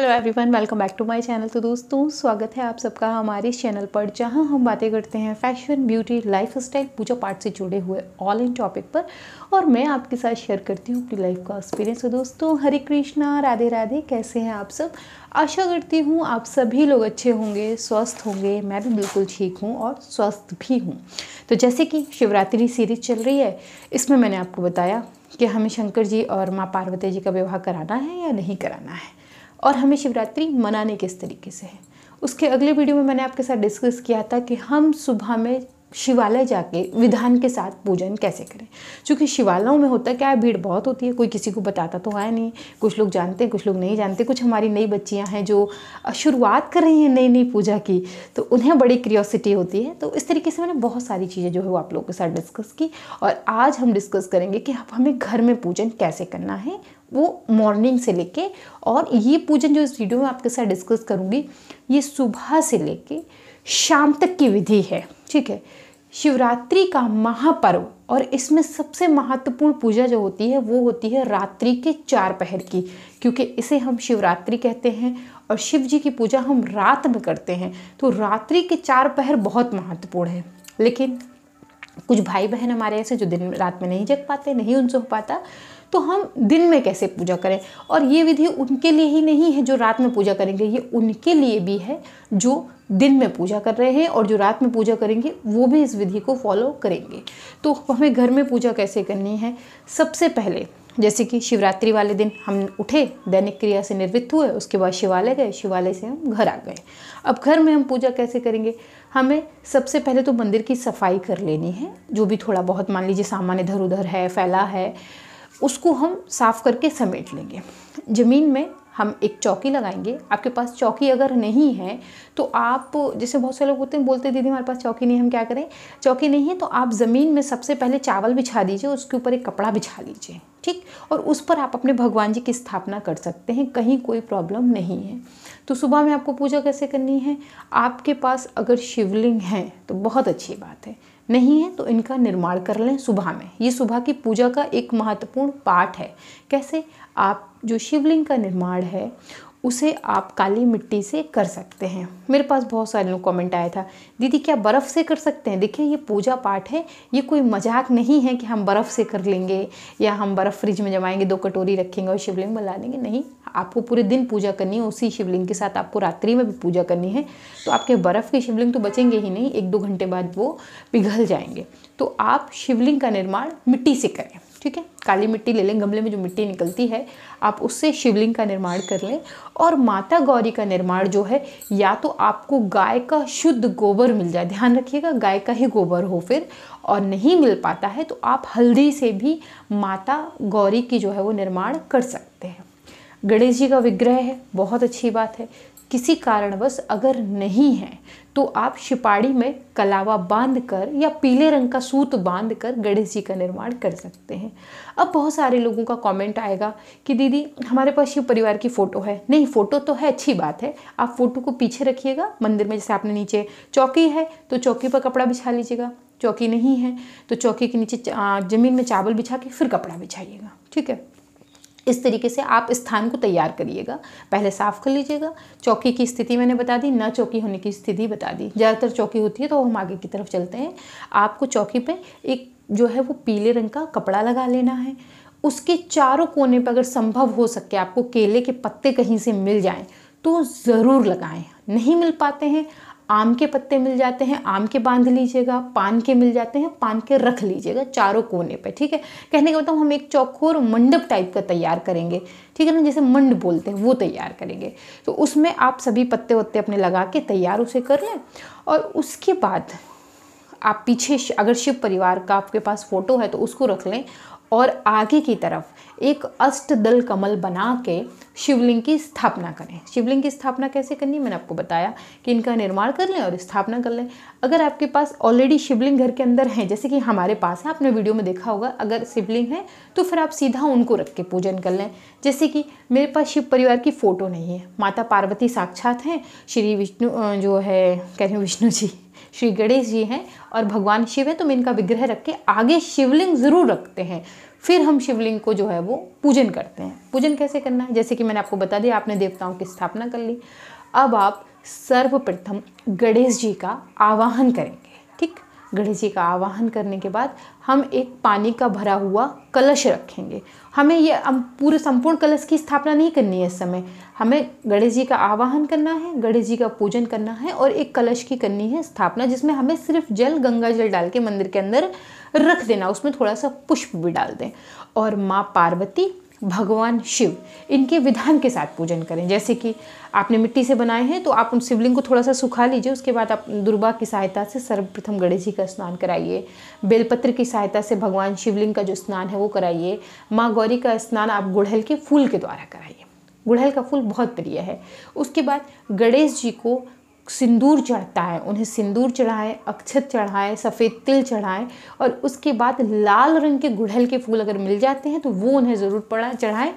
Hello everyone welcome back to my channel तो दोस्तों स्वागत है आप सबका हमारे चैनल पर जहां हम बातें करते हैं फैशन ब्यूटी लाइफस्टाइल पूजा पाठ से जुड़े हुए ऑल इन टॉपिक पर और मैं आपके साथ शेयर करती हूँ अपनी लाइफ का एक्सपीरियंस तो दोस्तों हरे कृष्णा राधे राधे कैसे हैं आप सब आशा करती हूँ आप सभी लोग अच्छे होंगे स्वस्थ होंगे मैं भी बिल्कुल ठीक हूँ और स्वस्थ भी हूँ तो जैसे कि शिवरात्रि सीरीज चल रही है इसमें मैंने आपको बताया कि हमें शंकर जी और माँ पार्वती जी का विवाह कराना है या नहीं कराना है और हमें शिवरात्रि मनाने किस तरीके से है उसके अगले वीडियो में मैंने आपके साथ डिस्कस किया था कि हम सुबह में शिवालय जाके विधान के साथ पूजन कैसे करें क्योंकि शिवालयों में होता क्या है भीड़ बहुत होती है कोई किसी को बताता तो है नहीं कुछ लोग जानते हैं कुछ लोग नहीं जानते कुछ हमारी नई बच्चियां हैं जो शुरुआत कर रही हैं नई नई पूजा की तो उन्हें बड़ी क्रियोसिटी होती है तो इस तरीके से मैंने बहुत सारी चीज़ें जो है वो आप लोगों के साथ डिस्कस की और आज हम डिस्कस करेंगे कि हमें घर में पूजन कैसे करना है वो मॉर्निंग से लेके और ये पूजन जो इस वीडियो में आपके साथ डिस्कस करूँगी ये सुबह से लेके शाम तक की विधि है ठीक है शिवरात्रि का महापर्व और इसमें सबसे महत्वपूर्ण पूजा जो होती है वो होती है रात्रि के चार पहर की क्योंकि इसे हम शिवरात्रि कहते हैं और शिव जी की पूजा हम रात में करते हैं तो रात्रि के चार पहर बहुत महत्वपूर्ण है लेकिन कुछ भाई बहन हमारे ऐसे जो दिन रात में नहीं जग पाते नहीं उनसे हो पाता तो हम दिन में कैसे पूजा करें और ये विधि उनके लिए ही नहीं है जो रात में पूजा करेंगे ये उनके लिए भी है जो दिन में पूजा कर रहे हैं और जो रात में पूजा करेंगे वो भी इस विधि को फॉलो करेंगे तो हमें घर में पूजा कैसे करनी है सबसे पहले जैसे कि शिवरात्रि वाले दिन हम उठे दैनिक क्रिया से निवृत्त हुए उसके बाद शिवालय गए शिवालय से हम घर आ गए अब घर में हम पूजा कैसे करेंगे हमें सबसे पहले तो मंदिर की सफाई कर लेनी है जो भी थोड़ा बहुत मान लीजिए सामान इधर उधर है फैला है उसको हम साफ़ करके समेट लेंगे ज़मीन में हम एक चौकी लगाएंगे आपके पास चौकी अगर नहीं है तो आप जैसे बहुत से लोग होते हैं बोलते दीदी हमारे पास चौकी नहीं हम क्या करें चौकी नहीं है तो आप ज़मीन में सबसे पहले चावल बिछा दीजिए उसके ऊपर एक कपड़ा बिछा लीजिए ठीक और उस पर आप अपने भगवान जी की स्थापना कर सकते हैं कहीं कोई प्रॉब्लम नहीं है तो सुबह में आपको पूजा कैसे करनी है आपके पास अगर शिवलिंग है तो बहुत अच्छी बात है नहीं है तो इनका निर्माण कर लें सुबह में ये सुबह की पूजा का एक महत्वपूर्ण पाठ है कैसे आप जो शिवलिंग का निर्माण है उसे आप काली मिट्टी से कर सकते हैं मेरे पास बहुत सारे लोग कमेंट आया था दीदी क्या बर्फ़ से कर सकते हैं देखिए ये पूजा पाठ है ये कोई मजाक नहीं है कि हम बर्फ़ से कर लेंगे या हम बर्फ़ फ्रिज में जमाएंगे दो कटोरी रखेंगे और शिवलिंग बना लेंगे नहीं आपको पूरे दिन पूजा करनी है उसी शिवलिंग के साथ आपको रात्रि में भी पूजा करनी है तो आपके बर्फ़ के शिवलिंग तो बचेंगे ही नहीं एक दो घंटे बाद वो पिघल जाएंगे तो आप शिवलिंग का निर्माण मिट्टी से करें ठीक है काली मिट्टी ले लें गमले में जो मिट्टी निकलती है आप उससे शिवलिंग का निर्माण कर लें और माता गौरी का निर्माण जो है या तो आपको गाय का शुद्ध गोबर मिल जाए ध्यान रखिएगा गाय का ही गोबर हो फिर और नहीं मिल पाता है तो आप हल्दी से भी माता गौरी की जो है वो निर्माण कर सकते हैं गणेश जी का विग्रह है बहुत अच्छी बात है किसी कारणवश अगर नहीं है तो आप शिपाड़ी में कलावा बांध कर या पीले रंग का सूत बांध कर गणेश जी का निर्माण कर सकते हैं अब बहुत सारे लोगों का कमेंट आएगा कि दीदी हमारे पास शिव परिवार की फ़ोटो है नहीं फ़ोटो तो है अच्छी बात है आप फ़ोटो को पीछे रखिएगा मंदिर में जैसे आपने नीचे चौकी है तो चौकी पर कपड़ा बिछा लीजिएगा चौकी नहीं है तो चौकी के नीचे ज़मीन में चावल बिछा के फिर कपड़ा बिछाइएगा ठीक है इस तरीके से आप स्थान को तैयार करिएगा पहले साफ़ कर लीजिएगा चौकी की स्थिति मैंने बता दी ना चौकी होने की स्थिति बता दी ज़्यादातर चौकी होती है तो हम आगे की तरफ चलते हैं आपको चौकी पर एक जो है वो पीले रंग का कपड़ा लगा लेना है उसके चारों कोने पर अगर संभव हो सके आपको केले के पत्ते कहीं से मिल जाएं तो ज़रूर लगाएं नहीं मिल पाते हैं आम के पत्ते मिल जाते हैं आम के बांध लीजिएगा पान के मिल जाते हैं पान के रख लीजिएगा चारों कोने पे ठीक है कहने का मतलब हम एक चौकोर मंडप टाइप का तैयार करेंगे ठीक है ना जैसे मंड बोलते हैं वो तैयार करेंगे तो उसमें आप सभी पत्ते वत्ते अपने लगा के तैयार उसे कर लें और उसके बाद आप पीछे अगर शिव परिवार का आपके पास फ़ोटो है तो उसको रख लें और आगे की तरफ एक अष्टदल कमल बना के शिवलिंग की स्थापना करें शिवलिंग की स्थापना कैसे करनी है मैंने आपको बताया कि इनका निर्माण कर लें और स्थापना कर लें अगर आपके पास ऑलरेडी शिवलिंग घर के अंदर हैं जैसे कि हमारे पास है आपने वीडियो में देखा होगा अगर शिवलिंग है तो फिर आप सीधा उनको रख के पूजन कर लें जैसे कि मेरे पास शिव परिवार की फ़ोटो नहीं है माता पार्वती साक्षात हैं श्री विष्णु जो है कह रहे हैं विष्णु जी श्री गणेश जी हैं और भगवान शिव हैं तो मैं इनका विग्रह रख के आगे शिवलिंग ज़रूर रखते हैं फिर हम शिवलिंग को जो है वो पूजन करते हैं पूजन कैसे करना है जैसे कि मैंने आपको बता दिया आपने देवताओं की स्थापना कर ली अब आप सर्वप्रथम गणेश जी का आवाहन करेंगे गणेश जी का आवाहन करने के बाद हम एक पानी का भरा हुआ कलश रखेंगे हमें ये हम पूरे संपूर्ण कलश की स्थापना नहीं करनी है इस समय हमें गणेश जी का आवाहन करना है गणेश जी का पूजन करना है और एक कलश की करनी है स्थापना जिसमें हमें सिर्फ जल गंगा जल डाल के मंदिर के अंदर रख देना उसमें थोड़ा सा पुष्प भी डाल दें और माँ पार्वती भगवान शिव इनके विधान के साथ पूजन करें जैसे कि आपने मिट्टी से बनाए हैं तो आप उन शिवलिंग को थोड़ा सा सुखा लीजिए उसके बाद आप दुर्गा की सहायता से सर्वप्रथम गणेश जी का स्नान कराइए बेलपत्र की सहायता से भगवान शिवलिंग का जो स्नान है वो कराइए माँ गौरी का स्नान आप गुड़हल के फूल के द्वारा कराइए गुड़हल का फूल बहुत प्रिय है उसके बाद गणेश जी को सिंदूर चढ़ता है उन्हें सिंदूर चढ़ाएं अक्षत चढ़ाएं सफ़ेद तिल चढ़ाएं और उसके बाद लाल रंग के गुड़हल के फूल अगर मिल जाते हैं तो वो उन्हें ज़रूर पड़ा चढ़ाएं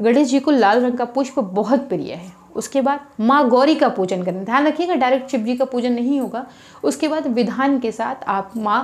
गणेश जी को लाल रंग का पुष्प बहुत प्रिय है उसके बाद माँ गौरी का पूजन करें ध्यान रखिएगा डायरेक्ट शिव जी का पूजन नहीं होगा उसके बाद विधान के साथ आप माँ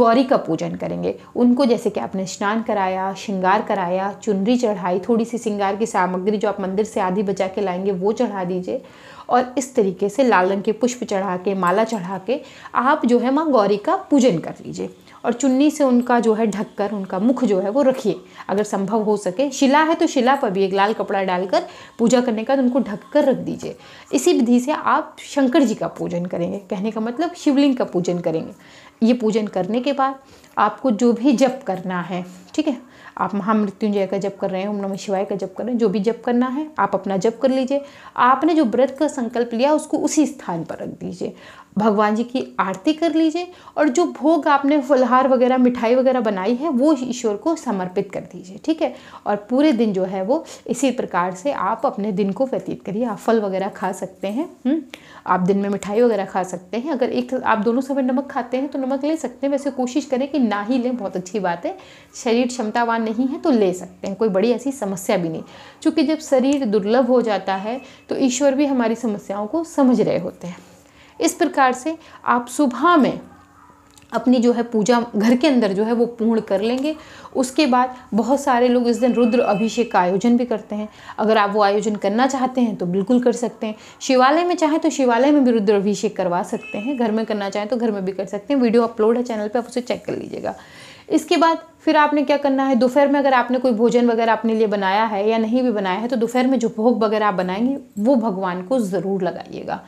गौरी का पूजन करेंगे उनको जैसे कि आपने स्नान कराया श्रृंगार कराया चुनरी चढ़ाई थोड़ी सी श्रृंगार की सामग्री जो आप मंदिर से आधी बचा के लाएंगे वो चढ़ा दीजिए और इस तरीके से लाल रंग के पुष्प चढ़ा के माला चढ़ा के आप जो है माँ गौरी का पूजन कर लीजिए और चुन्नी से उनका जो है ढककर उनका मुख जो है वो रखिए अगर संभव हो सके शिला है तो शिला पर भी एक लाल कपड़ा डालकर पूजा करने का तो उनको ढक कर रख दीजिए इसी विधि से आप शंकर जी का पूजन करेंगे कहने का मतलब शिवलिंग का पूजन करेंगे ये पूजन करने के बाद आपको जो भी जप करना है ठीक है आप महामृत्युंजय का जप कर रहे हैं ओम नमः शिवाय का जप कर रहे हैं जो भी जप करना है आप अपना जप कर लीजिए आपने जो व्रत का संकल्प लिया उसको उसी स्थान पर रख दीजिए भगवान जी की आरती कर लीजिए और जो भोग आपने फलहार वगैरह मिठाई वगैरह बनाई है वो ईश्वर को समर्पित कर दीजिए ठीक है और पूरे दिन जो है वो इसी प्रकार से आप अपने दिन को व्यतीत करिए आप फल वगैरह खा सकते हैं हुँ? हम्म? आप दिन में मिठाई वगैरह खा सकते हैं अगर एक आप दोनों समय नमक खाते हैं तो नमक ले सकते हैं वैसे कोशिश करें कि ना ही लें बहुत अच्छी बात है शरीर क्षमतावान नहीं है तो ले सकते हैं कोई बड़ी ऐसी समस्या भी नहीं क्योंकि जब शरीर दुर्लभ हो जाता है तो ईश्वर भी हमारी समस्याओं को समझ रहे होते हैं इस प्रकार से आप सुबह में अपनी जो है पूजा घर के अंदर जो है वो पूर्ण कर लेंगे उसके बाद बहुत सारे लोग इस दिन रुद्र अभिषेक का आयोजन भी करते हैं अगर आप वो आयोजन करना चाहते हैं तो बिल्कुल कर सकते हैं शिवालय में चाहें तो शिवालय में भी रुद्र अभिषेक करवा सकते हैं घर में करना चाहें तो घर में भी कर सकते हैं वीडियो अपलोड है चैनल पर आप उसे चेक कर लीजिएगा इसके बाद फिर आपने क्या करना है दोपहर में अगर आपने कोई भोजन वगैरह अपने लिए बनाया है या नहीं भी बनाया है तो दोपहर में जो भोग वगैरह आप बनाएंगे वो भगवान को ज़रूर लगाइएगा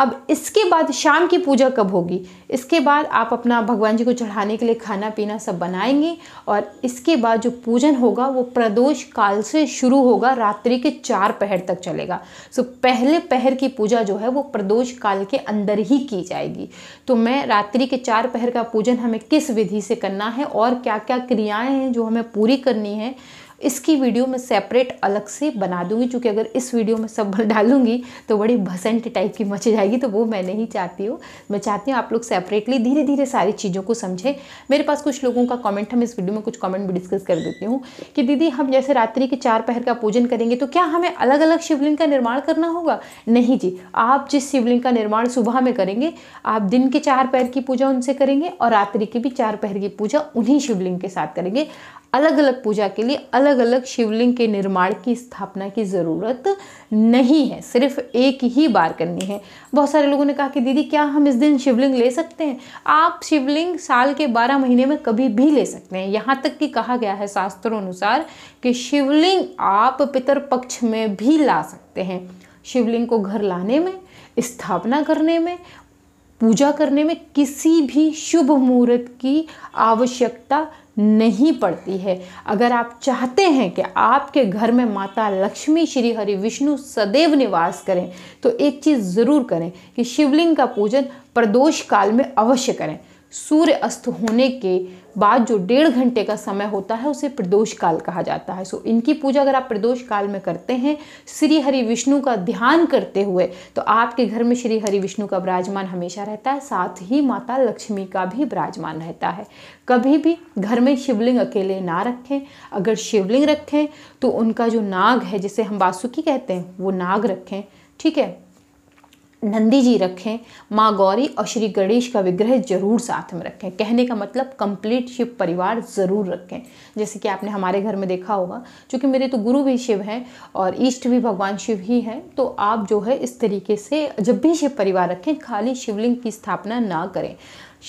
अब इसके बाद शाम की पूजा कब होगी इसके बाद आप अपना भगवान जी को चढ़ाने के लिए खाना पीना सब बनाएंगे और इसके बाद जो पूजन होगा वो प्रदोष काल से शुरू होगा रात्रि के चार पहर तक चलेगा सो पहले पहर की पूजा जो है वो प्रदोष काल के अंदर ही की जाएगी तो मैं रात्रि के चार पहर का पूजन हमें किस विधि से करना है और क्या क्या क्रियाएँ हैं जो हमें पूरी करनी है इसकी वीडियो मैं सेपरेट अलग से बना दूंगी क्योंकि अगर इस वीडियो में सब डालूंगी तो बड़ी भसेंट टाइप की मच जाएगी तो वो मैं नहीं चाहती हूँ मैं चाहती हूँ आप लोग सेपरेटली धीरे धीरे सारी चीज़ों को समझें मेरे पास कुछ लोगों का कॉमेंट हम इस वीडियो में कुछ कॉमेंट भी डिस्कस कर देती हूँ कि दीदी हम जैसे रात्रि के चार पहर का पूजन करेंगे तो क्या हमें अलग अलग शिवलिंग का निर्माण करना होगा नहीं जी आप जिस शिवलिंग का निर्माण सुबह में करेंगे आप दिन के चार पैर की पूजा उनसे करेंगे और रात्रि की भी चार पैर की पूजा उन्हीं शिवलिंग के साथ करेंगे अलग अलग पूजा के लिए अलग अलग शिवलिंग के निर्माण की स्थापना की ज़रूरत नहीं है सिर्फ एक ही बार करनी है बहुत सारे लोगों ने कहा कि दीदी क्या हम इस दिन शिवलिंग ले सकते हैं आप शिवलिंग साल के बारह महीने में कभी भी ले सकते हैं यहाँ तक कि कहा गया है शास्त्रों अनुसार कि शिवलिंग आप पितर पक्ष में भी ला सकते हैं शिवलिंग को घर लाने में स्थापना करने में पूजा करने में किसी भी शुभ मुहूर्त की आवश्यकता नहीं पड़ती है अगर आप चाहते हैं कि आपके घर में माता लक्ष्मी श्री हरि विष्णु सदैव निवास करें तो एक चीज़ ज़रूर करें कि शिवलिंग का पूजन प्रदोष काल में अवश्य करें सूर्य अस्त होने के बाद जो डेढ़ घंटे का समय होता है उसे प्रदोष काल कहा जाता है सो so, इनकी पूजा अगर आप प्रदोष काल में करते हैं श्री हरि विष्णु का ध्यान करते हुए तो आपके घर में श्री हरि विष्णु का विराजमान हमेशा रहता है साथ ही माता लक्ष्मी का भी विराजमान रहता है कभी भी घर में शिवलिंग अकेले ना रखें अगर शिवलिंग रखें तो उनका जो नाग है जिसे हम वासुकी कहते हैं वो नाग रखें ठीक है नंदी जी रखें माँ गौरी और श्री गणेश का विग्रह जरूर साथ में रखें कहने का मतलब कंप्लीट शिव परिवार ज़रूर रखें जैसे कि आपने हमारे घर में देखा होगा क्योंकि मेरे तो गुरु भी शिव हैं और ईष्ट भी भगवान शिव ही हैं तो आप जो है इस तरीके से जब भी शिव परिवार रखें खाली शिवलिंग की स्थापना ना करें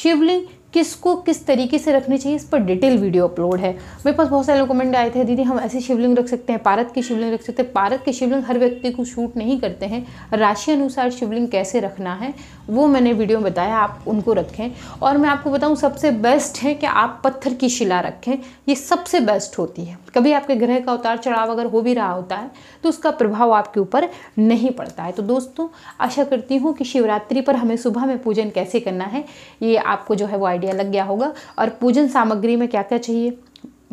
शिवलिंग किसको किस तरीके से रखनी चाहिए इस पर डिटेल वीडियो अपलोड है मेरे पास बहुत सारे कमेंट आए थे दीदी हम ऐसे शिवलिंग रख सकते हैं पारत के शिवलिंग रख सकते हैं पारत के शिवलिंग हर व्यक्ति को शूट नहीं करते हैं राशि अनुसार शिवलिंग कैसे रखना है वो मैंने वीडियो में बताया आप उनको रखें और मैं आपको बताऊँ सबसे बेस्ट है कि आप पत्थर की शिला रखें ये सबसे बेस्ट होती है कभी आपके ग्रह का उतार चढ़ाव अगर हो भी रहा होता है तो उसका प्रभाव आपके ऊपर नहीं पड़ता है तो दोस्तों आशा करती हूँ कि शिवरात्रि पर हमें सुबह में पूजन कैसे करना है ये आपको जो है वो आइडिया लग गया होगा और पूजन सामग्री में क्या क्या चाहिए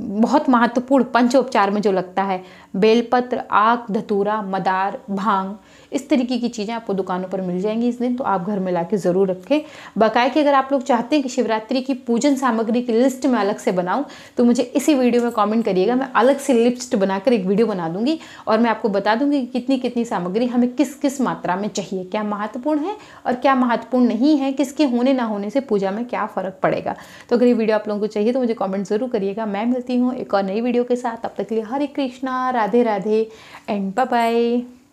बहुत महत्वपूर्ण पंचोपचार में जो लगता है बेलपत्र आक धतूरा मदार भांग इस तरीके की चीज़ें आपको दुकानों पर मिल जाएंगी इस दिन तो आप घर में ला के ज़रूर रखें बकाया कि अगर आप लोग चाहते हैं कि शिवरात्रि की पूजन सामग्री की लिस्ट में अलग से बनाऊं तो मुझे इसी वीडियो में कमेंट करिएगा मैं अलग से लिस्ट बनाकर एक वीडियो बना दूंगी और मैं आपको बता दूंगी कि कितनी कितनी सामग्री हमें किस किस मात्रा में चाहिए क्या महत्वपूर्ण है और क्या महत्वपूर्ण नहीं है किसके होने ना होने से पूजा में क्या फ़र्क पड़ेगा तो अगर ये वीडियो आप लोगों को चाहिए तो मुझे कॉमेंट ज़रूर करिएगा मैं मिलती हूँ एक और नई वीडियो के साथ अब तक के लिए हरे कृष्णा राधे राधे एंड बाय